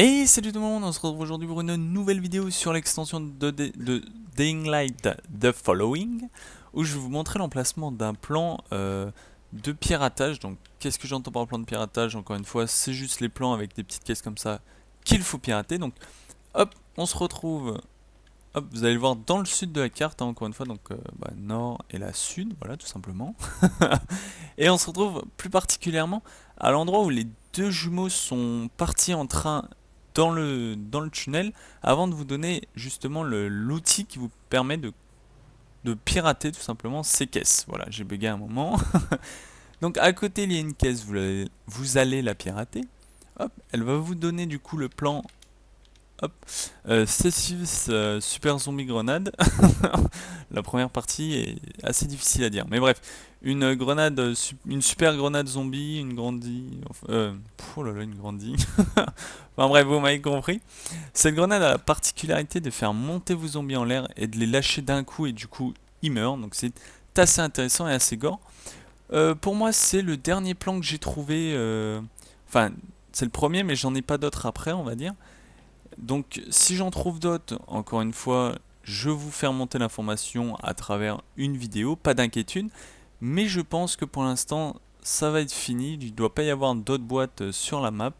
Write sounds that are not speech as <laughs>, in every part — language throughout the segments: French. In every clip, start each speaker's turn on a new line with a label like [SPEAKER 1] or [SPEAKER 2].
[SPEAKER 1] Et salut tout le monde, on se retrouve aujourd'hui pour une nouvelle vidéo sur l'extension de, de, Light The Following où je vais vous montrer l'emplacement d'un plan euh, de piratage. Donc qu'est-ce que j'entends par plan de piratage Encore une fois, c'est juste les plans avec des petites caisses comme ça qu'il faut pirater. Donc hop, on se retrouve, hop, vous allez le voir dans le sud de la carte, hein, encore une fois, donc euh, bah, nord et la sud, voilà tout simplement. <laughs> et on se retrouve plus particulièrement à l'endroit où les deux jumeaux sont partis en train dans le, dans le tunnel avant de vous donner justement l'outil qui vous permet de, de pirater tout simplement ces caisses. Voilà, j'ai bugué un moment. <laughs> Donc à côté, il y a une caisse, vous, vous allez la pirater. elle va vous donner du coup le plan Hop. Euh, euh, Super Zombie Grenade. <laughs> la première partie est assez difficile à dire. Mais bref, une grenade, euh, une super grenade zombie, une grandie... Euh, oh là là, une grandie. <laughs> enfin bref, vous m'avez compris. Cette grenade a la particularité de faire monter vos zombies en l'air et de les lâcher d'un coup et du coup, ils meurent. Donc c'est assez intéressant et assez gore. pour moi, c'est le dernier plan que j'ai trouvé... Enfin, c'est le premier, mais j'en ai pas d'autres après, on va dire. Donc si j'en trouve d'autres, encore une fois, je vous fais monter l'information à travers une vidéo, pas d'inquiétude. Mais je pense que pour l'instant, ça va être fini. Il ne doit pas y avoir d'autres boîtes euh, sur la map.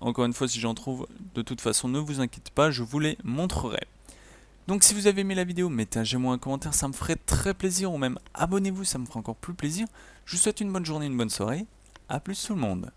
[SPEAKER 1] Encore une fois, si j'en trouve, de toute façon, ne vous inquiétez pas, je vous les montrerai. Donc si vous avez aimé la vidéo, mettez-moi un commentaire, ça me ferait très plaisir. Ou même abonnez-vous, ça me ferait encore plus plaisir. Je vous souhaite une bonne journée, une bonne soirée. A plus tout le monde.